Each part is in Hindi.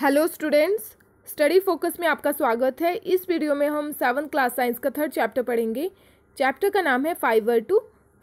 हेलो स्टूडेंट्स स्टडी फोकस में आपका स्वागत है इस वीडियो में हम सेवन क्लास साइंस का थर्ड चैप्टर पढ़ेंगे चैप्टर का नाम है फाइबर टू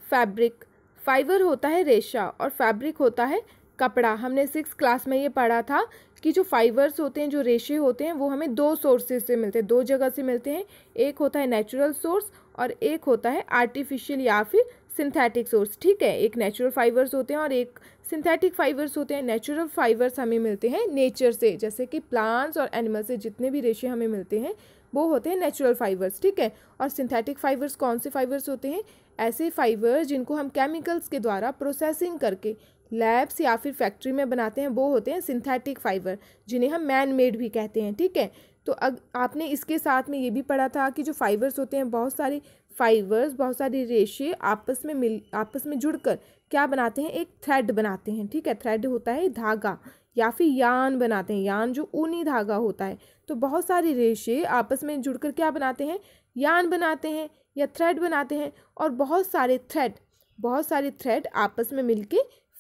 फैब्रिक फाइबर होता है रेशा और फैब्रिक होता है कपड़ा हमने सिक्स क्लास में ये पढ़ा था कि जो फाइबर्स होते हैं जो रेशे होते हैं वो हमें दो सोर्सेज से मिलते हैं दो जगह से मिलते हैं एक होता है नेचुरल सोर्स और एक होता है आर्टिफिशियल या फिर सिंथेटिक सोर्स ठीक है एक नेचुरल फाइबर्स होते हैं और एक सिंथेटिक फाइबर्स होते हैं नेचुरल फाइबर्स हमें मिलते हैं नेचर से जैसे कि प्लांट्स और एनिमल से जितने भी रेशे हमें मिलते हैं वो होते हैं नेचुरल फाइबर्स ठीक है और सिंथेटिक फाइबर्स कौन से फाइबर्स होते हैं ऐसे फाइबर्स जिनको हम केमिकल्स के द्वारा प्रोसेसिंग करके लैब्स या फिर फैक्ट्री में बनाते हैं वो होते हैं सिंथेटिक फाइबर जिन्हें हम मैन मेड भी कहते हैं ठीक है तो अग आपने इसके साथ में ये भी पढ़ा था कि जो फाइबर्स होते हैं बहुत सारी फाइबर्स बहुत सारी रेशे आपस में मिल आपस में जुड़कर क्या बनाते हैं एक थ्रेड बनाते हैं ठीक है थ्रेड होता है धागा या फिर यान बनाते हैं यान जो ऊनी धागा होता है तो बहुत सारे रेशे आपस में जुड़कर क्या बनाते हैं यान बनाते हैं या थ्रेड बनाते हैं और बहुत सारे थ्रेड बहुत सारे थ्रेड आपस में मिल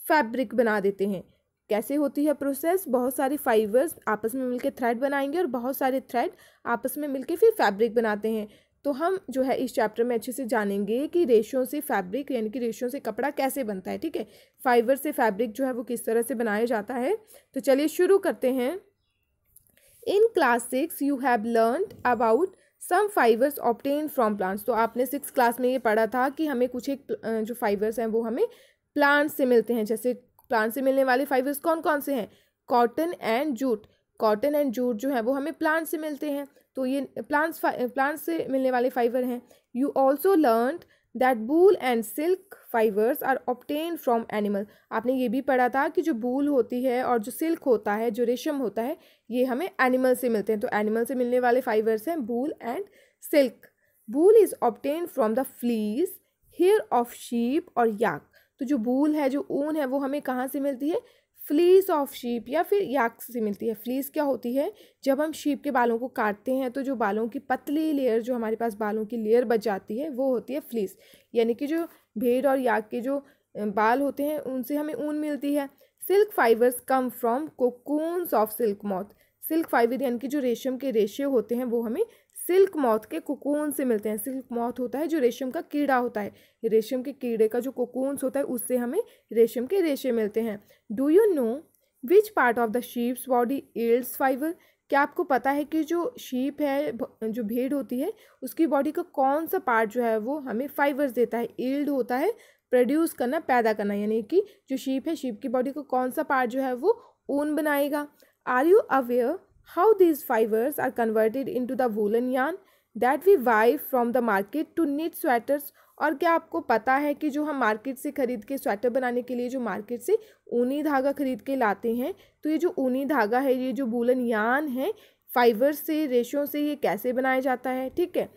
फैब्रिक बना देते हैं कैसे होती है प्रोसेस बहुत सारे फाइबर्स आपस में मिलके थ्रेड बनाएंगे और बहुत सारे थ्रेड आपस में मिलके फिर फैब्रिक बनाते हैं तो हम जो है इस चैप्टर में अच्छे से जानेंगे कि रेशों से फैब्रिक यानी कि रेशों से कपड़ा कैसे बनता है ठीक है फाइबर से फैब्रिक जो है वो किस तरह से बनाया जाता है तो चलिए शुरू करते हैं in class six you have learn about some fibres obtain from plants तो आपने सिक्स क्लास में ये पढ़ा था कि हमें कुछ एक जो फाइबर्स हैं वो हमें प्लांट्स से मिलते हैं जैसे प्लांट से मिलने वाले फाइबर्स कौन कौन से हैं cotton and jute cotton and jute जो है वो हमें प्लांट से मिलते हैं तो ये प्लांट्स प्लांट्स से मिलने वाले फाइबर हैं you also learn that wool and silk fibres are obtained from animal आपने ये भी पढ़ा था कि जो बूल होती है और जो सिल्क होता है जो रेशम होता है ये हमें एनिमल से मिलते हैं तो एनिमल से मिलने वाले फाइबर्स हैं wool and silk wool is obtain from the fleece hair of sheep और याक तो जो बूल है जो ऊन है वो हमें कहाँ से मिलती है फ्लीस ऑफ शीप या फिर याक से मिलती है फ्लीस क्या होती है जब हम शीप के बालों को काटते हैं तो जो बालों की पतली लेयर जो हमारे पास बालों की लेयर बच जाती है वो होती है फ्लीस यानी कि जो भेड़ और याक के जो बाल होते हैं उनसे हमें ऊन मिलती है silk fibres come from cocoons of silk moth silk fibre यानी कि जो रेशम के रेशे होते हैं वो हमें सिल्क मौत के कोकून से मिलते हैं सिल्क मौत होता है जो रेशम का कीड़ा होता है रेशम के कीड़े का जो कोकून्स होता है उससे हमें रेशम के रेशे मिलते हैं do you know which part of the sheep's body yields fibre क्या आपको पता है कि जो शीप है जो भेड़ होती है उसकी बॉडी का कौन सा पार्ट जो है वो हमें फाइबर्स देता है एल्ड होता है प्रोड्यूस करना पैदा करना यानी कि जो शीप है शीप की बॉडी का कौन सा पार्ट जो है वो ऊन बनाएगा are you aware how these fibers are converted into the woolen yarn that we buy from the market to knit sweaters और क्या आपको पता है कि जो हम मार्केट से ख़रीद के स्वेटर बनाने के लिए जो मार्केट से ऊनी धागा ख़रीद के लाते हैं तो ये जो ऊनी धागा है ये जो वूलन यान है फाइबर से रेशों से ये कैसे बनाया जाता है ठीक है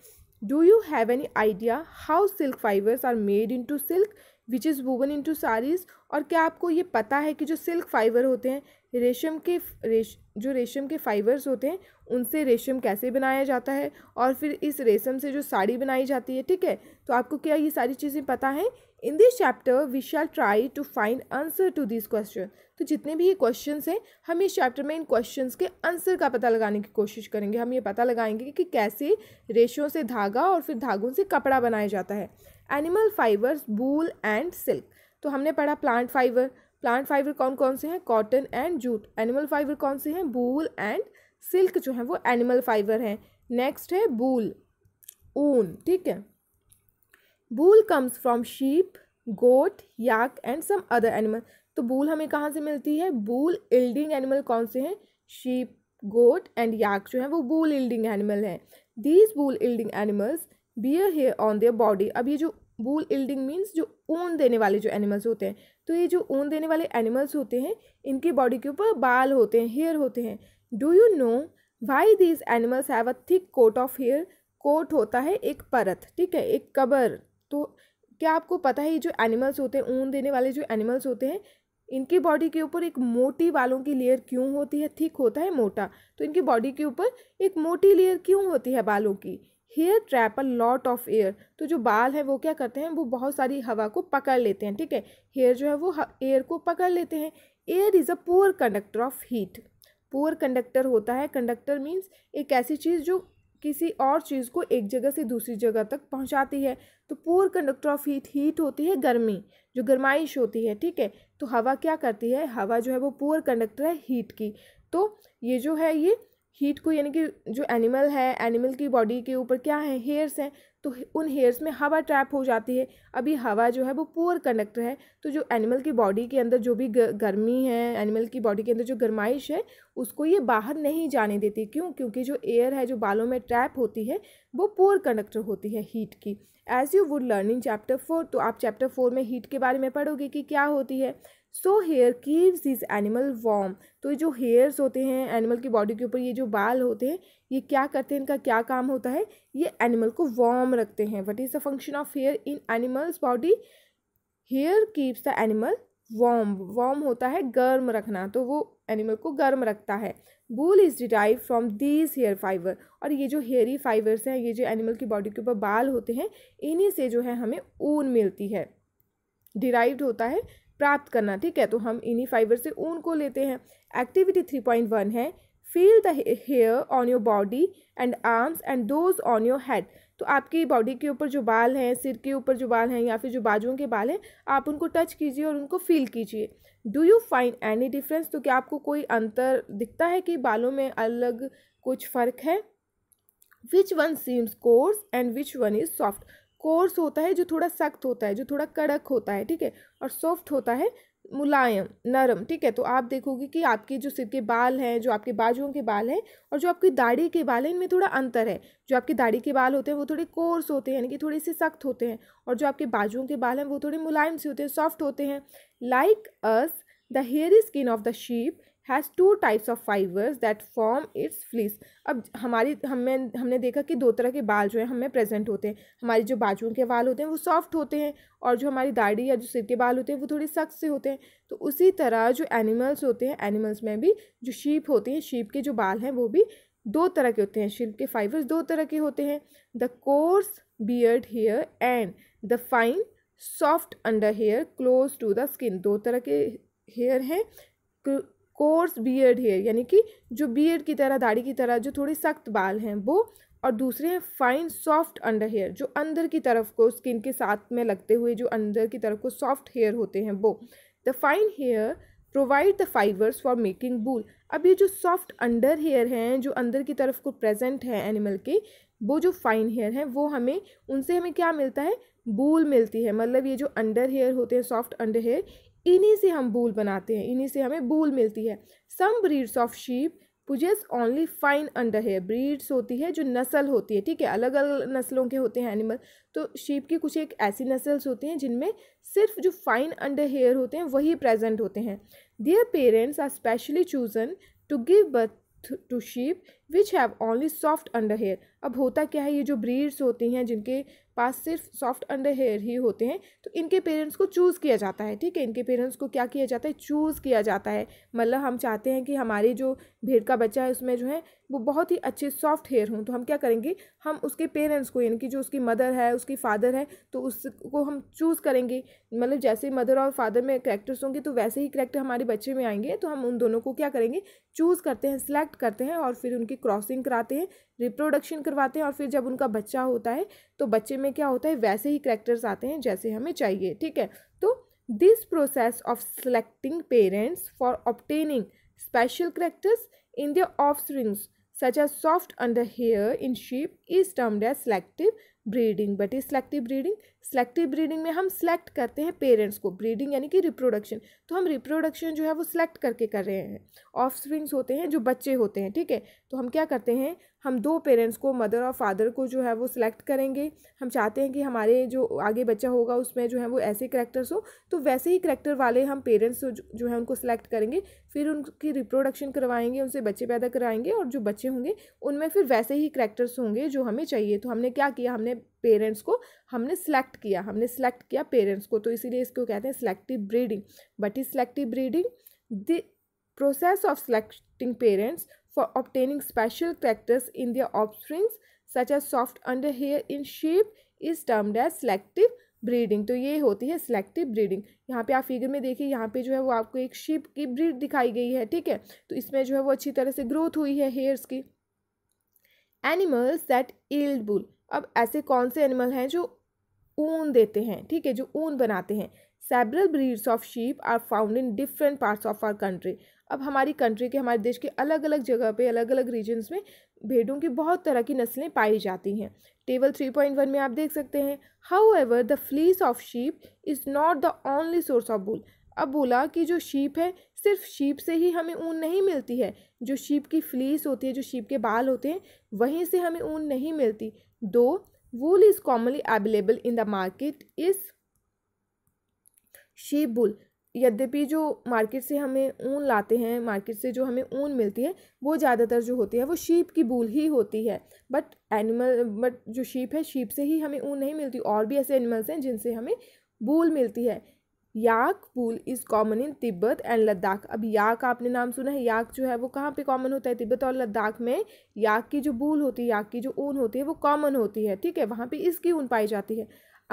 do you have any idea how silk fibres are made into silk which is woven into saris और क्या आपको ये पता है कि जो सिल्क फाइबर होते हैं रेशम के रेश जो रेशम के फाइबर्स होते हैं उनसे रेशम कैसे बनाया जाता है और फिर इस रेशम से जो साड़ी बनाई जाती है ठीक है तो आपको क्या ये सारी चीज़ें पता हैं in this chapter we shall try to find answer to this question तो जितने भी ये क्वेश्चन हैं हम इस चैप्टर में इन क्वेश्चन के आंसर का पता लगाने की कोशिश करेंगे हम ये पता लगाएंगे कि कैसे रेशों से धागा और फिर धागों से कपड़ा बनाया जाता है animal fibres wool and silk तो हमने पढ़ा प्लांट फाइबर प्लांट फाइबर कौन कौन से हैं cotton and jute animal fibre कौन से हैं बूल एंड सिल्क जो है वो एनिमल फाइबर हैं नेक्स्ट है बूल ऊन ठीक है wool comes from sheep goat yak and some other animal तो बूल हमें कहाँ से मिलती है बूल इल्डिंग एनिमल कौन से हैं शीप गोट एंड याक जो है वो बूल इल्डिंग एनिमल हैं these wool yielding animals bear hair on their body अब ये जो बूल इल्डिंग मीन्स जो ऊन देने वाले जो एनिमल्स होते हैं तो ये जो ऊन देने वाले एनिमल्स होते हैं इनकी बॉडी के ऊपर बाल होते हैं हेयर होते हैं do you know why these animals have a thick coat of hair coat होता है एक परत ठीक है एक कबर तो क्या आपको पता है ये जो एनिमल्स होते हैं ऊन देने वाले जो एनिमल्स होते हैं इनकी बॉडी के ऊपर एक मोटी बालों की लेयर क्यों होती है थिक होता है मोटा तो इनकी बॉडी के ऊपर एक मोटी लेयर क्यों होती है बालों की hair trap a lot of air तो जो बाल है वो क्या करते हैं वो बहुत सारी हवा को पकड़ लेते हैं ठीक है हेयर जो है वो एयर को पकड़ लेते हैं air is a poor conductor of heat poor conductor होता है कंडक्टर मीन्स एक ऐसी चीज़ जो किसी और चीज़ को एक जगह से दूसरी जगह तक पहुंचाती है तो poor conductor of heat heat होती है गर्मी जो गर्माइश होती है ठीक है तो हवा क्या करती है हवा जो है वो पुअर कंडक्टर है हीट की तो ये जो है ये हीट को यानी कि जो एनिमल है एनिमल की बॉडी के ऊपर क्या है हेयर्स हैं तो उन हेयर्स में हवा ट्रैप हो जाती है अभी हवा जो है वो पुअर कंडक्टर है तो जो एनिमल की बॉडी के अंदर जो भी गर्मी है एनिमल की बॉडी के अंदर जो गर्माइश है उसको ये बाहर नहीं जाने देती क्यों क्योंकि जो एयर है जो बालों में ट्रैप होती है वो पुअर कंडक्टर होती है हीट की as you would learn in chapter four तो आप चैप्टर फोर में हीट के बारे में पढ़ोगे कि क्या होती है so hair keeps this animal warm तो ये जो हेयर्स होते हैं एनिमल की बॉडी के ऊपर ये जो बाल होते हैं ये क्या करते हैं इनका क्या काम होता है ये एनिमल को वार्म रखते हैं what is the function of hair in animals body hair keeps the animal warm warm होता है गर्म रखना तो वो एनिमल को गर्म रखता है wool is derive from these hair fibre और ये जो हेयरी फाइबर्स हैं ये जो एनिमल की बॉडी के ऊपर बाल होते हैं इन्हीं से जो है हमें ऊन मिलती है डिराइव्ड होता है प्राप्त करना ठीक है तो हम इन्हीं फाइबर से ऊन को लेते हैं एक्टिविटी थ्री पॉइंट वन है feel the hair on your body and arms and those on your head तो आपकी बॉडी के ऊपर जो बाल हैं सिर के ऊपर जो बाल हैं या फिर जो बाजुओं के बाल हैं आप उनको टच कीजिए और उनको फील कीजिए do you find any difference तो क्या आपको कोई अंतर दिखता है कि बालों में अलग कुछ फ़र्क है which one seems coarse and which one is soft coarse होता है जो थोड़ा सख्त होता है जो थोड़ा कड़क होता है ठीक है और सॉफ्ट होता है मुलायम नरम ठीक है तो आप देखोगे कि आपके जो सिर के बाल हैं जो आपके बाजुओं के बाल हैं और जो आपकी दाढ़ी के बाल हैं इनमें थोड़ा अंतर है जो आपकी दाढ़ी के बाल होते हैं वो थोड़े कोर्स होते हैं यानी कि थोड़े से सख्त होते हैं और जो आपके बाजुओं के बाल हैं वो थोड़े मुलायम से होते हैं सॉफ्ट होते हैं like us the hair skin of the sheep has two types of fibres that form its fleece अब हमारी हमें हमने देखा कि दो तरह के बाल जो है हमें प्रेजेंट होते हैं हमारे जो बाजुओं के बाल होते हैं वो सॉफ्ट होते हैं और जो हमारी दाढ़ी या जो सिर के बाल होते हैं वो थोड़े सख्त से होते हैं तो उसी तरह जो एनिमल्स होते हैं एनिमल्स में भी जो शीप होते हैं शीप के जो बाल हैं वो भी दो तरह के होते हैं शीप के फाइबर्स दो तरह के होते हैं the coarse beard hair and the fine soft under hair close to the skin दो तरह के हेयर हैं कोर्स बियर्ड हेयर यानी कि जो बियर्ड की तरह दाढ़ी की तरह जो थोड़े सख्त बाल हैं वो और दूसरे हैं फाइन सॉफ्ट अंडर हेयर जो अंदर की तरफ को स्किन के साथ में लगते हुए जो अंदर की तरफ को सॉफ्ट हेयर होते हैं वो the fine hair provide the fibres for making wool अब ये जो सॉफ्ट अंडर हेयर हैं जो अंदर की तरफ को प्रेजेंट है एनिमल के वो जो फाइन हेयर हैं वो हमें उनसे हमें क्या मिलता है बूल मिलती है मतलब ये जो अंडर हेयर होते हैं सॉफ्ट अंडर हेयर इन्हीं से हम बूल बनाते हैं इन्हीं से हमें बूल मिलती है some breeds of sheep possess only fine under hair breeds होती है जो नस्ल होती है ठीक है अलग अलग नस्लों के होते हैं एनिमल तो शीप की कुछ एक ऐसी नस्ल्स होती हैं जिनमें सिर्फ जो फाइन अंडर हेयर होते हैं वही प्रेजेंट होते हैं their parents are specially chosen to give birth to sheep which have only soft under hair अब होता क्या है ये जो ब्रीड्स होती हैं जिनके पास सिर्फ सॉफ्ट अंडर हेयर ही होते हैं तो इनके पेरेंट्स को चूज़ किया जाता है ठीक है इनके पेरेंट्स को क्या किया जाता है चूज़ किया जाता है मतलब हम चाहते हैं कि हमारी जो भेड़ का बच्चा है उसमें जो है वो बहुत ही अच्छे सॉफ्ट हेयर हों तो हम क्या करेंगे हम उसके पेरेंट्स को यानी कि जो उसकी मदर है उसकी फादर है तो उसको हम चूज़ करेंगे मतलब जैसे मदर और फादर में करेक्टर्स होंगे तो वैसे ही करेक्टर हमारे बच्चे में आएंगे तो हम उन दोनों को क्या करेंगे चूज़ करते हैं सिलेक्ट करते हैं और फिर उनकी क्रॉसिंग कराते हैं रिप्रोडक्शन करवाते हैं और फिर जब उनका बच्चा होता है तो बच्चे में क्या होता है वैसे ही करेक्टर्स आते हैं जैसे हमें चाहिए ठीक है तो this process of selecting parents for obtaining special characters in their offsprings such as soft underhair in sheep is termed as selective breeding. But is selective breeding? Selective breeding में हम सेलेक्ट करते हैं पेरेंट्स को ब्रीडिंग यानी कि रिप्रोडक्शन तो हम रिप्रोडक्शन जो है वो सिलेक्ट करके कर रहे हैं ऑफ स्प्रिंग्स होते हैं जो बच्चे होते हैं ठीक है तो हम क्या करते हैं हम दो पेरेंट्स को मदर और फादर को जो है वो सिलेक्ट करेंगे हम चाहते हैं कि हमारे जो आगे बच्चा होगा उसमें जो है वो ऐसे करेक्टर्स हो तो वैसे ही करेक्टर वाले हम पेरेंट्स जो है उनको सिलेक्ट करेंगे फिर उनकी रिप्रोडक्शन करवाएंगे उनसे बच्चे पैदा कराएंगे और जो बच्चे होंगे उनमें फिर वैसे ही करेक्टर्स होंगे जो हमें चाहिए तो हमने क्या किया हमने पेरेंट्स को हमने सेलेक्ट किया हमने सेलेक्ट किया पेरेंट्स को तो इसीलिए इसको कहते हैं selective breeding but is selective breeding the process of selecting parents for for obtaining special characters in their such as soft under hair in sheep is termed as selective breeding तो ये होती है सेलेक्टिव ब्रीडिंग यहाँ पे आप फिगर में देखिए यहाँ पे जो है वो आपको एक शिप की ब्रीड दिखाई गई है ठीक है तो इसमें जो है वो अच्छी तरह से ग्रोथ हुई है हेयर्स की एनिमल्स दैट इल्ड बुल अब ऐसे कौन से एनिमल हैं जो ऊन देते हैं ठीक है जो ऊन बनाते हैं several breeds of sheep are found in different parts of our country अब हमारी कंट्री के हमारे देश के अलग अलग जगह पे अलग अलग रीजन्स में भेड़ों की बहुत तरह की नस्लें पाई जाती हैं टेबल थ्री पॉइंट वन में आप देख सकते हैं however the fleece of sheep is not the only source of wool अब बोला कि जो शीप है सिर्फ शीप से ही हमें ऊन नहीं मिलती है जो शीप की फ्लीस होती है जो शीप के बाल होते हैं वहीं से हमें ऊन नहीं मिलती though wool is commonly available in the market is sheep wool यद्यपि जो मार्केट से हमें ऊन लाते हैं मार्केट से जो हमें ऊन मिलती है वो ज़्यादातर जो होती है वो शीप की बूल ही होती है बट एनिमल बट जो शीप है शीप से ही हमें ऊन नहीं मिलती और भी ऐसे एनिमल्स हैं जिनसे हमें बूल मिलती है yak wool is common in Tibet and Ladakh अब याक आपने नाम सुना है याक जो है वो कहाँ पे कॉमन होता है तिब्बत और लद्दाख में याक की जो बूल होती है याक की जो ऊन होती है वो कॉमन होती है ठीक है वहाँ पे इसकी ऊन पाई जाती है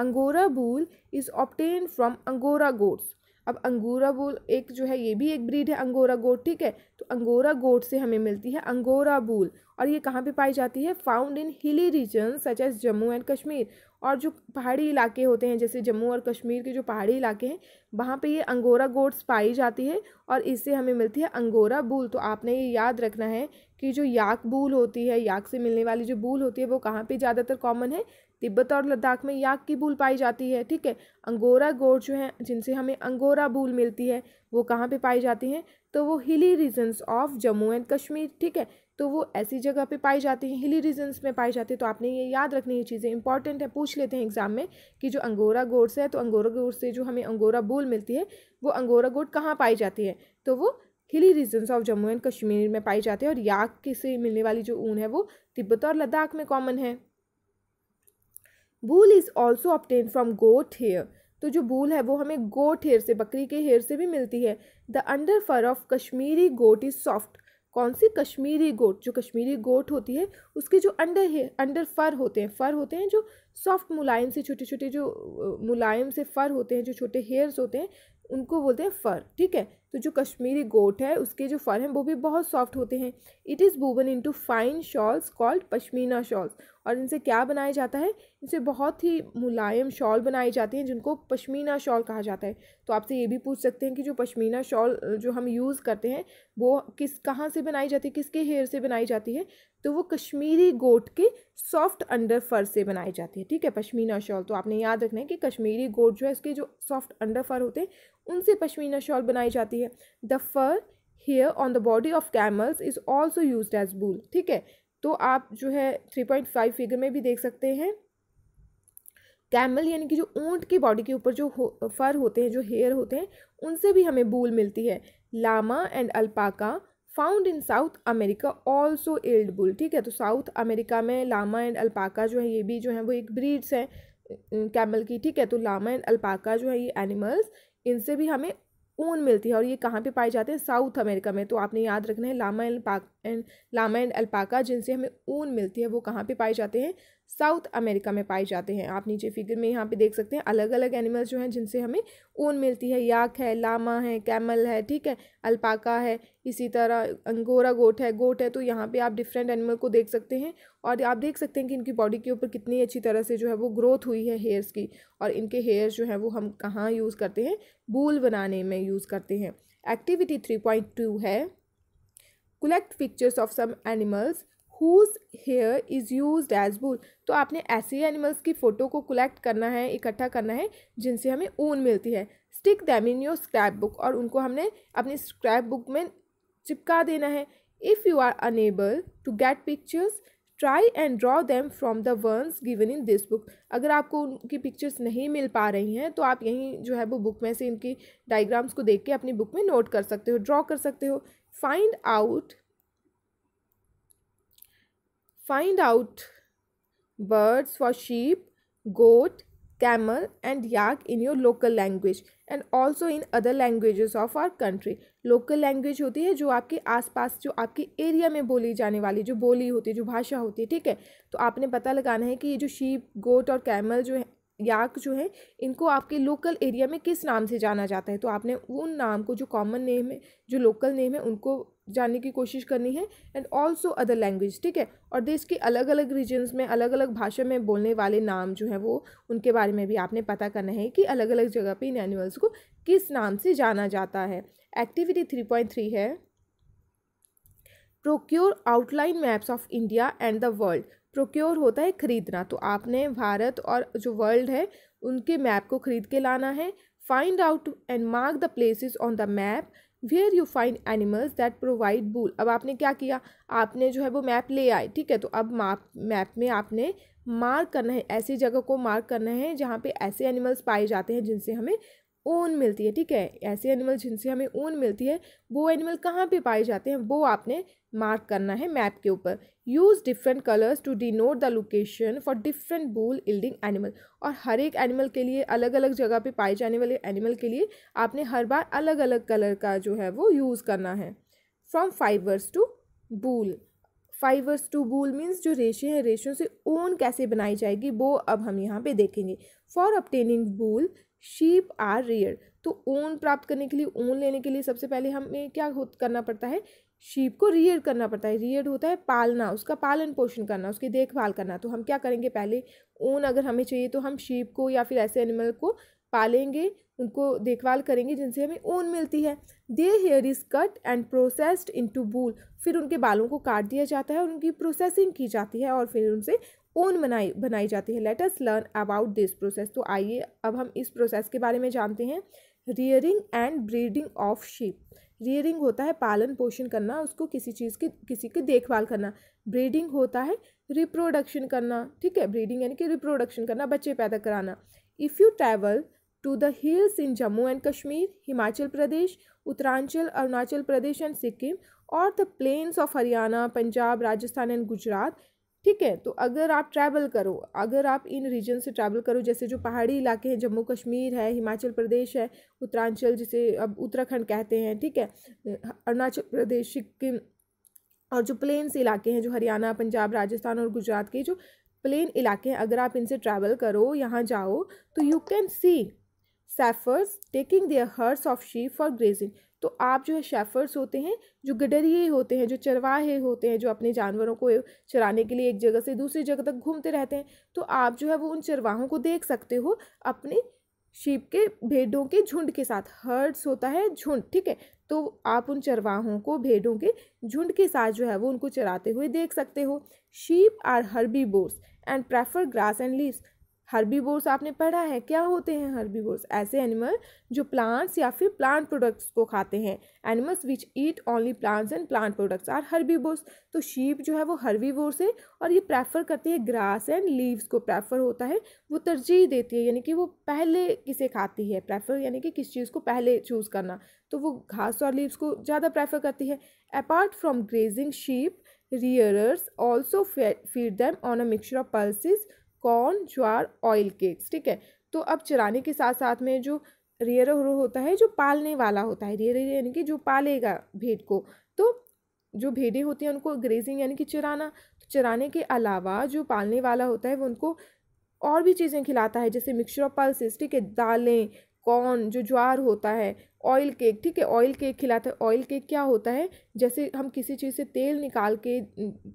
angora wool is obtain from angora goats अब अंगोरा बूल एक जो है ये भी एक ब्रीड है अंगोरा गोट ठीक है तो अंगोरा गोट से हमें मिलती है अंगोरा बूल और ये कहाँ पे पाई जाती है found in hilly region such as Jammu and Kashmir और जो पहाड़ी इलाके होते हैं जैसे जम्मू और कश्मीर के जो पहाड़ी इलाके हैं वहाँ पे ये अंगोरा गोट्स पाई जाती है और इससे हमें मिलती है अंगोरा बूल तो आपने ये याद रखना है कि जो याक बूल होती है याक से मिलने वाली जो बूल होती है वो कहाँ पे ज़्यादातर कॉमन है तिब्बत और लद्दाख में याक की बूल पाई जाती है ठीक है अंगोरा गोट जो हैं जिनसे हमें अंगोरा बूल मिलती है वो कहाँ पर पाई जाती हैं तो वो hilly regions of Jammu and Kashmir ठीक है तो वो ऐसी जगह पे पाई जाती हैं हिली रीजन्स में पाई जाती है तो आपने ये याद रखनी ये चीज़ें इंपॉर्टेंट है पूछ लेते हैं एग्ज़ाम में कि जो अंगोरा गोट्स है तो अंगोरा गोट से जो हमें अंगोरा बोल मिलती है वो अंगोरा गोट कहाँ पाई जाती है तो वो hilly regions of Jammu and Kashmir में पाई जाती है और याक के से मिलने वाली जो ऊन है वो तिब्बत और लद्दाख में कॉमन है wool is also obtain from goat hair तो जो बूल है वो हमें गोट हेयर से बकरी के हेयर से भी मिलती है the under fur of Kashmiri goat is soft कौन सी कश्मीरी गोट जो कश्मीरी गोट होती है उसके जो अंडर है अंडर फर होते हैं फर होते हैं जो सॉफ्ट मुलायम से छोटे छोटे जो मुलायम से फर होते हैं जो छोटे हेयर्स होते हैं उनको बोलते हैं फ़र ठीक है तो जो कश्मीरी गोट है उसके जो फ़र हैं वो भी बहुत सॉफ्ट होते हैं it is woven into fine shawls called pashmina shawls और इनसे क्या बनाया जाता है इनसे बहुत ही मुलायम शॉल बनाई जाती हैं जिनको पश्मीना शॉल कहा जाता है तो आपसे ये भी पूछ सकते हैं कि जो पश्मीना शॉल जो हम यूज़ करते हैं वो किस कहाँ से बनाई जाती है किसके हेयर से बनाई जाती है तो वो कश्मीरी गोट के सॉफ्ट अंडर फर से बनाई जाती है ठीक है पश्मीना शॉल तो आपने याद रखना है कि कश्मीरी गोट जो है इसके जो सॉफ्ट अंडर फर होते हैं उनसे पश्मीना शॉल बनाई जाती है the fur hair on the body of camels is also use as wool ठीक है तो आप जो है थ्री पॉइंट फाइव फिगर में भी देख सकते हैं कैमल यानी कि जो ऊँट की बॉडी के ऊपर जो हो, फर होते हैं जो हेयर होते हैं उनसे भी हमें बूल मिलती है llama and alpaca found in South America also yield wool ठीक है तो साउथ अमेरिका में लामा एंड अल्पाका जो है ये भी जो है वो एक ब्रीड्स हैं कैमल की ठीक है तो लामा एंड अल्पाका जो है ये एनिमल्स इनसे भी हमें ऊन मिलती है और ये कहाँ पे पाए जाते हैं साउथ अमेरिका में तो आपने याद रखना है llama and and llama and alpaca जिनसे हमें ऊन मिलती है वो कहाँ पे पाए जाते हैं साउथ अमेरिका में पाए जाते हैं आप नीचे फिगर में यहाँ पे देख सकते हैं अलग अलग एनिमल्स जो हैं जिनसे हमें ऊन मिलती है याक है लामा है कैमल है ठीक है अल्पाका है इसी तरह अंगोरा गोट है गोट है तो यहाँ पे आप डिफरेंट एनिमल को देख सकते हैं और आप देख सकते हैं कि इनकी बॉडी के ऊपर कितनी अच्छी तरह से जो है वो ग्रोथ हुई है हेयर्स की और इनके हेयर्स जो है वो हम कहाँ यूज़ करते हैं बूल बनाने में यूज़ करते हैं एक्टिविटी थ्री पॉइंट टू है collect pictures of some animals whose hair is use as wool तो आपने ऐसे एनिमल्स की फ़ोटो को कलेक्ट करना है इकट्ठा करना है जिनसे हमें ऊन मिलती है stick them in your scrap book और उनको हमने अपनी स्क्रैप बुक में चिपका देना है if you are unable to get pictures try and draw them from the ones given in this book अगर आपको उनकी पिक्चर्स नहीं मिल पा रही हैं तो आप यहीं जो है वो बुक में से इनकी डाइग्राम्स को देख के अपनी बुक में नोट कर सकते हो ड्रॉ कर सकते हो find out find out words for sheep goat camel and yak in your local language and also in other language of our country local language होती है जो आपके आस पास जो आपके एरिया में बोली जाने वाली जो बोली होती है जो भाषा होती है ठीक है तो आपने पता लगाना है कि ये जो शीप गोट और कैमल जो है याक जो है इनको आपके लोकल एरिया में किस नाम से जाना जाता है तो आपने उन नाम को जो कॉमन नेम है जो लोकल नेम है उनको जानने की कोशिश करनी है एंड ऑल्सो अदर लैंग्वेज ठीक है और देश के अलग अलग रीजन्स में अलग अलग भाषा में बोलने वाले नाम जो है वो उनके बारे में भी आपने पता करना है कि अलग अलग जगह पे इन एनिमल्स को किस नाम से जाना जाता है एक्टिविटी थ्री पॉइंट थ्री है procure outline maps of India and the world procure होता है ख़रीदना तो आपने भारत और जो वर्ल्ड है उनके मैप को ख़रीद के लाना है find out and mark the places on the map where you find animals that provide wool अब आपने क्या किया आपने जो है वो मैप ले आए ठीक है तो अब माप मैप में आपने मार्क करना है ऐसी जगह को मार्क करना है जहाँ पे ऐसे एनिमल्स पाए जाते हैं जिनसे हमें ऊन मिलती है ठीक है ऐसे एनिमल जिनसे हमें ऊन मिलती है वो एनिमल कहाँ पे पाए जाते हैं वो आपने मार्क करना है मैप के ऊपर use different colours to denote the location for different wool yielding animal और हर एक एनिमल के लिए अलग अलग जगह पे पाए जाने वाले एनिमल के लिए आपने हर बार अलग अलग कलर का जो है वो यूज़ करना है from fibres to wool fibres to wool means जो रेशे हैं रेशों से ऊन कैसे बनाई जाएगी वो अब हम यहाँ पे देखेंगे for obtaining wool sheep are rear तो ऊन प्राप्त करने के लिए ऊन लेने के लिए सबसे पहले हमें क्या करना पड़ता है शीप को रियर करना पड़ता है रियर होता है पालना उसका पालन पोषण करना उसकी देखभाल करना तो हम क्या करेंगे पहले ऊन अगर हमें चाहिए तो हम शीप को या फिर ऐसे एनिमल को पालेंगे उनको देखभाल करेंगे जिनसे हमें ऊन मिलती है their hair is cut and processed into wool फिर उनके बालों को काट दिया जाता है और उनकी प्रोसेसिंग की जाती है और फिर उनसे ऊन बनाई बनाई जाती है let's learn about this process तो आइए अब हम इस प्रोसेस के बारे में जानते हैं rearing and breeding of sheep rearing होता है पालन पोषण करना उसको किसी चीज़ की किसी की देखभाल करना ब्रीडिंग होता है रिप्रोडक्शन करना ठीक है ब्रीडिंग यानी कि रिप्रोडक्शन करना बच्चे पैदा कराना if you travel to the hills in Jammu and Kashmir Himachal Pradesh Uttaranchal Arunachal Pradesh and Sikkim or the plains of Haryana Punjab Rajasthan and Gujarat ठीक है तो अगर आप ट्रैवल करो अगर आप इन रीजन से ट्रैवल करो जैसे जो पहाड़ी इलाके हैं जम्मू कश्मीर है हिमाचल प्रदेश है उत्तरांचल जिसे अब उत्तराखंड कहते हैं ठीक है अरुणाचल प्रदेश सिक्किम और जो प्लेन्स इलाके हैं जो हरियाणा पंजाब राजस्थान और गुजरात के जो प्लेन इलाके हैं अगर आप इनसे ट्रैवल करो यहाँ जाओ तो you can see shepherds taking their herds of sheep for grazing तो आप जो है शेफर्स होते हैं जो गडरिए होते हैं जो चरवाहे होते हैं जो अपने जानवरों को चराने के लिए एक जगह से दूसरी जगह तक घूमते रहते हैं तो आप जो है वो उन चरवाहों को देख सकते हो अपने शीप के भेड़ों के झुंड के साथ हर्ड्स होता है झुंड ठीक है तो आप उन चरवाहों को भेड़ों के झुंड के साथ जो है वो उनको चराते हुए देख सकते हो sheep are herbivores and prefer grass and leaves बोर्स आपने पढ़ा है क्या होते हैं बोर्स ऐसे एनिमल जो प्लांट्स या फिर प्लांट प्रोडक्ट्स को खाते हैं animals which eat only plants and plant products are बोर्स तो शीप जो है वो बोर्स है और ये प्रेफर करते हैं ग्रास एंड लीव्स को प्रेफर होता है वो तरजीह देती है यानी कि वो पहले किसे खाती है प्रेफर यानी कि किस चीज़ को पहले चूज़ करना तो वो घास और लीव्स को ज़्यादा प्रेफर करती है apart from grazing sheep rearers also feed them on a mixture of pulses corn jowar oil cakes ठीक है तो अब चराने के साथ साथ में जो रेयरो होता है जो पालने वाला होता है रियर यानी कि जो पालेगा भेड़ को तो जो भेड़ें होती हैं उनको ग्रेजिंग यानी कि चराना तो चराने के अलावा जो पालने वाला होता है वो उनको और भी चीज़ें खिलाता है जैसे मिक्सचर ऑफ पल्सिस ठीक है दालें कॉर्न जो ज्वार होता है ऑयल केक ठीक है ऑयल केक खिलाता है ऑयल केक क्या होता है जैसे हम किसी चीज़ से तेल निकाल के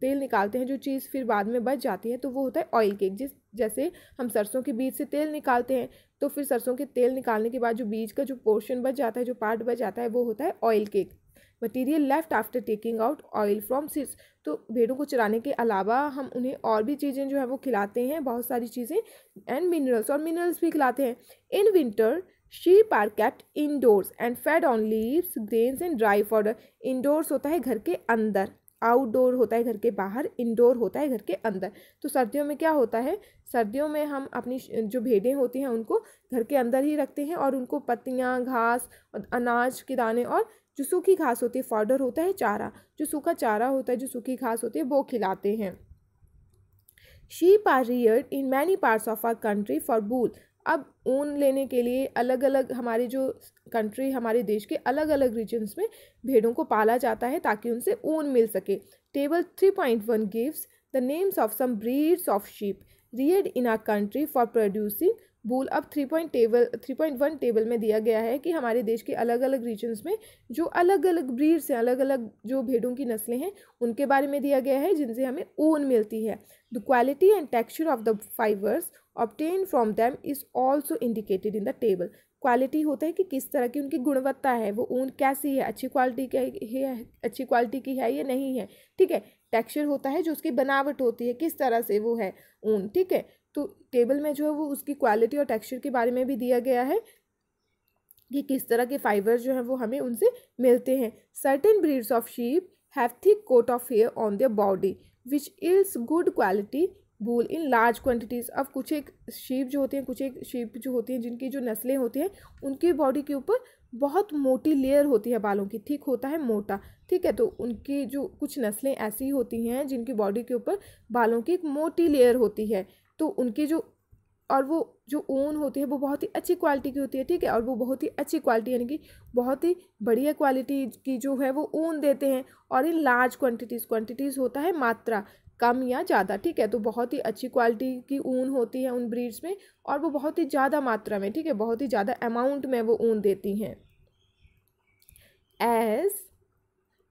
तेल निकालते हैं जो चीज़ फिर बाद में बच जाती है तो वो होता है ऑयल केक जिस जैसे हम सरसों के बीज से तेल निकालते हैं तो फिर सरसों के तेल निकालने के बाद जो बीज का जो पोर्शन बच जाता है जो पार्ट बच जाता है वो होता है oil cake material left after taking out oil from seeds तो भेड़ों को चराने के अलावा हम उन्हें और भी चीज़ें जो है वो खिलाते हैं बहुत सारी चीज़ें एंड मिनरल्स और मिनरल्स भी खिलाते हैं in winter sheep are kept indoors and fed on leaves grains and dry fodder indoors होता है घर के अंदर आउटडोर होता है घर के बाहर इंडोर होता है घर के अंदर तो सर्दियों में क्या होता है सर्दियों में हम अपनी जो भेड़ें होती हैं उनको घर के अंदर ही रखते हैं और उनको पत्तियाँ घास अनाज के दाने और जो सूखी घास होती है फॉर्डर होता है चारा जो सूखा चारा होता है जो सूखी घास होती है वो खिलाते हैं sheep are reared in many parts of our country for बूथ अब ऊन लेने के लिए अलग अलग हमारे जो कंट्री हमारे देश के अलग अलग रीजन्स में भेड़ों को पाला जाता है ताकि उनसे ऊन मिल सके table three point one gives the names of some breeds of sheep reared in our country for producing wool अब three point table three point one table में दिया गया है कि हमारे देश के अलग अलग रीजन्स में जो अलग अलग ब्रीड्स हैं अलग अलग जो भेड़ों की नस्लें हैं उनके बारे में दिया गया है जिनसे हमें ऊन मिलती है the quality and texture of the fibres obtain from them is also indicated in the table quality होता है कि किस तरह की उनकी गुणवत्ता है वो ऊन कैसी है अच्छी क्वालिटी की है अच्छी क्वालिटी की है या नहीं है ठीक है टेक्सचर होता है जो उसकी बनावट होती है किस तरह से वो है ऊन ठीक है तो टेबल में जो है वो उसकी क्वालिटी और टेक्सचर के बारे में भी दिया गया है कि किस तरह के फाइबर जो हैं वो हमें उनसे मिलते हैं certain breeds of sheep have thick coat of hair on their body which yields good quality wool in large quantities अब कुछ एक शीप जो होते हैं कुछ एक शीप जो होती हैं जिनकी जो नस्लें होती हैं उनकी बॉडी के ऊपर बहुत मोटी लेयर होती है बालों की ठीक होता है मोटा ठीक है तो उनकी जो कुछ नस्लें ऐसी होती हैं जिनकी बॉडी के ऊपर बालों की एक मोटी लेयर होती है तो उनके जो और वो जो ऊन होती है वो बहुत ही अच्छी क्वालिटी की होती है ठीक है और वो बहुत ही अच्छी क्वालिटी यानी कि बहुत ही बढ़िया क्वालिटी की जो है वो ऊन देते हैं और इन लार्ज क्वांटिटीज़ क्वांटिटीज़ होता है मात्रा कम या ज़्यादा ठीक है तो बहुत ही अच्छी क्वालिटी की ऊन होती है उन ब्रीड्स में और वो बहुत ही ज़्यादा मात्रा में ठीक है बहुत ही ज़्यादा अमाउंट में वो ऊन देती हैं as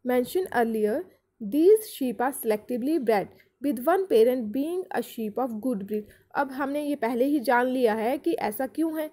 mentioned earlier these sheep are selectively bred with one parent being a sheep of good breed अब हमने ये पहले ही जान लिया है कि ऐसा क्यों है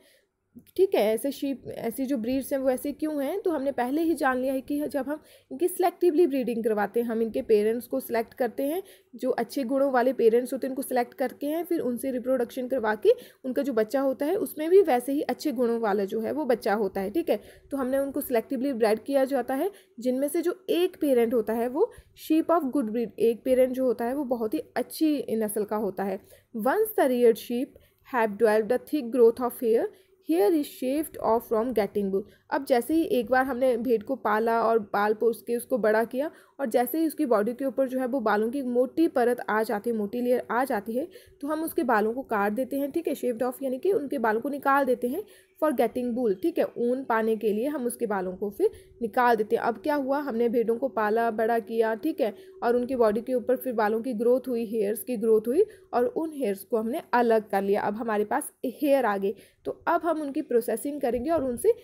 ठीक है ऐसे शीप ऐसी जो ब्रीड्स हैं वो ऐसे क्यों हैं तो हमने पहले ही जान लिया है कि हाँ, जब हम इनकी सेलेक्टिवली ब्रीडिंग करवाते हैं हम इनके पेरेंट्स को सिलेक्ट करते हैं जो अच्छे गुणों वाले पेरेंट्स होते हैं उनको सिलेक्ट करके हैं फिर उनसे रिप्रोडक्शन करवा के उनका जो बच्चा होता है उसमें भी वैसे ही अच्छे गुणों वाला जो है वो बच्चा होता है ठीक है तो हमने उनको सेलेक्टिवली ब्रेड किया जाता है जिनमें से जो एक पेरेंट होता है वो शीप ऑफ गुड ब्रीड एक पेरेंट जो होता है वो बहुत ही अच्छी नस्ल का होता है once the reared sheep have developed the thick growth of hair hair is shaved off for getting wool अब जैसे ही एक बार हमने भेड़ को पाला और बाल पोस के उसको बड़ा किया और जैसे ही उसकी बॉडी के ऊपर जो है वो बालों की मोटी परत आ जाती है मोटी लेयर आ जाती है तो हम उसके बालों को काट देते हैं ठीक है शेफ्ड ऑफ यानी कि उनके बालों को निकाल देते हैं फॉर गेटिंग बूल ठीक है ऊन पाने के लिए हम उसके बालों को फिर निकाल देते हैं अब क्या हुआ हमने भेड़ों को पाला बड़ा किया ठीक है और उनकी बॉडी के ऊपर फिर बालों की ग्रोथ हुई हेयर्स की ग्रोथ हुई और उन हेयर्स को हमने अलग कर लिया अब हमारे पास हेयर आ गए तो अब हम उनकी प्रोसेसिंग करेंगे और उनसे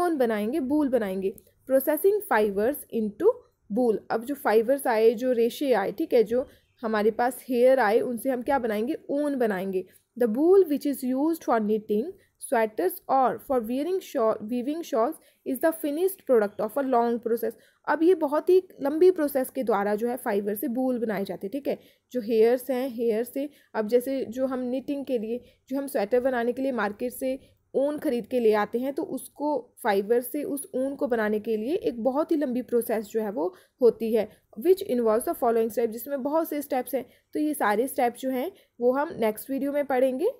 ऊन बनाएंगे बूल बनाएंगे प्रोसेसिंग फाइबर्स इंटू बूल अब जो फाइबर्स आए जो रेशे आए ठीक है जो हमारे पास हेयर आए उनसे हम क्या बनाएंगे ऊन बनाएंगे the wool which is use for knitting sweaters or for wearing shawl weaving shawls is the finished product of a long process अब ये बहुत ही लंबी प्रोसेस के द्वारा जो है फाइबर से बूल बनाए जाते हैं ठीक है जो हेयर्स हैं हेयर से अब जैसे जो हम निटिंग के लिए जो हम स्वेटर बनाने के लिए मार्केट से ऊन खरीद के ले आते हैं तो उसको फाइबर से उस ऊन को बनाने के लिए एक बहुत ही लंबी प्रोसेस जो है वो होती है which involve the following step जिसमें बहुत से स्टेप्स हैं तो ये सारे स्टेप जो हैं वो हम नेक्स्ट वीडियो में पढ़ेंगे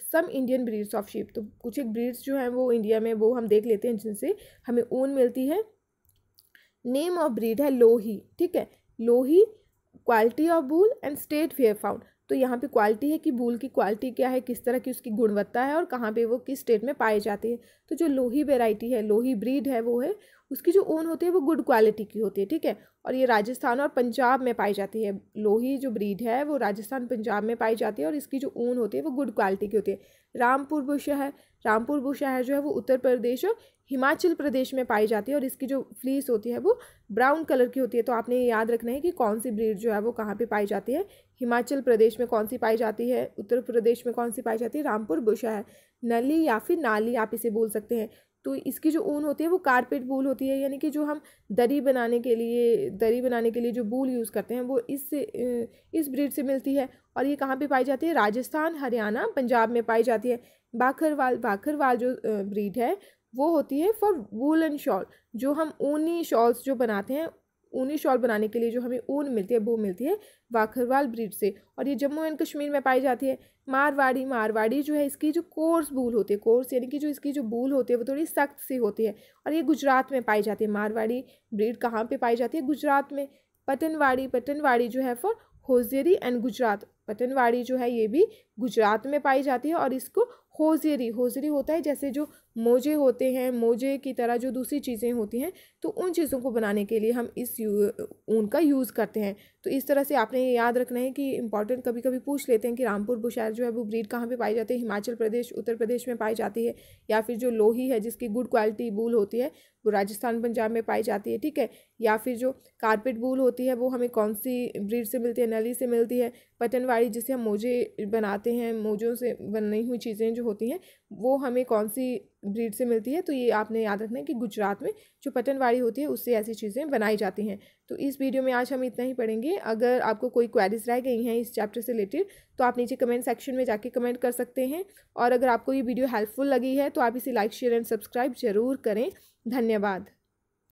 some Indian breeds of sheep तो कुछ एक ब्रीड्स जो हैं वो इंडिया में वो हम देख लेते हैं जिनसे हमें ऊन मिलती है नेम ऑफ ब्रीड है लोही ठीक है Lohi quality of wool and state fair found तो यहाँ पे क्वालिटी है कि बूल की क्वालिटी क्या है किस तरह की उसकी गुणवत्ता है और कहाँ पे वो किस स्टेट में पाई जाती है तो जो लोही वेराइटी है लोही ब्रीड है वो है उसकी जो ऊन होती है वो गुड क्वालिटी की होती है ठीक है और ये राजस्थान और पंजाब में पाई जाती है लोही जो ब्रीड है वो राजस्थान पंजाब में पाई जाती है और इसकी जो ऊन होती है वो गुड क्वालिटी की होती है रामपुर वो शहर रामपुर वो शहर जो है वो उत्तर प्रदेश और हिमाचल प्रदेश में पाई जाती है और इसकी जो फ्लीस होती है वो ब्राउन कलर की होती है तो आपने ये याद रखना है कि कौन सी ब्रीड जो है वो कहाँ पर पाई जाती है हिमाचल प्रदेश में कौन सी पाई जाती है उत्तर प्रदेश में कौन सी पाई जाती है रामपुर बुशा है नली या फिर नाली आप इसे बोल सकते हैं तो इसकी जो ऊन होती है वो कारपेट बूल होती है यानी कि जो हम दरी बनाने के लिए दरी बनाने के लिए जो बूल यूज़ करते हैं वो इस इस ब्रीड से मिलती है और ये कहाँ पे पाई जाती है राजस्थान हरियाणा पंजाब में पाई जाती है बाखरवाल बाखरवाल जो ब्रीड है वो होती है फॉर वूलन शॉल जो हम ऊनी शॉल्स जो बनाते हैं ऊनी शॉल बनाने के लिए जो हमें ऊन मिलती है वो मिलती है वाखरवाल ब्रीड से और ये जम्मू एंड कश्मीर में पाई जाती है मारवाड़ी मारवाड़ी जो है इसकी जो कोर्स बूल होती है कोर्स यानी कि जो इसकी जो बूल होती है वो थोड़ी सख्त सी होती है और ये गुजरात में पाई जाती है मारवाड़ी ब्रीड कहाँ पर पाई जाती है गुजरात में पटनवाड़ी पटनवाड़ी जो है for hosiery and Gujarat Patanwadi जो है ये भी गुजरात में पाई जाती है और इसको होजेरी होजेरी होता है जैसे जो मोजे होते हैं मोजे की तरह जो दूसरी चीज़ें होती हैं तो उन चीज़ों को बनाने के लिए हम इस ऊन का यूज़ करते हैं तो इस तरह से आपने ये याद रखना है कि इंपॉर्टेंट कभी कभी पूछ लेते हैं कि रामपुर बुशैर जो है वो ब्रीड कहाँ पे पाई जाती है हिमाचल प्रदेश उत्तर प्रदेश में पाई जाती है या फिर जो लोही है जिसकी गुड क्वालिटी बूल होती है वो राजस्थान पंजाब में पाई जाती है ठीक है या फिर जो कारपेट बूल होती है वो हमें कौन सी ब्रीड से मिलती है नली से मिलती है पटनवाड़ी जिसे हम मोजे बनाते हैं मोजों से बनी हुई चीज़ें जो होती हैं वो हमें कौन सी ब्रीड से मिलती है तो ये आपने याद रखना है कि गुजरात में जो पटनवाड़ी होती है उससे ऐसी चीज़ें बनाई जाती हैं तो इस वीडियो में आज हम इतना ही पढ़ेंगे अगर आपको कोई क्वेरीज रह गई हैं इस चैप्टर से रिलेटेड तो आप नीचे कमेंट सेक्शन में जाके कमेंट कर सकते हैं और अगर आपको ये वीडियो हेल्पफुल लगी है तो आप इसे लाइक शेयर एंड सब्सक्राइब जरूर करें धन्यवाद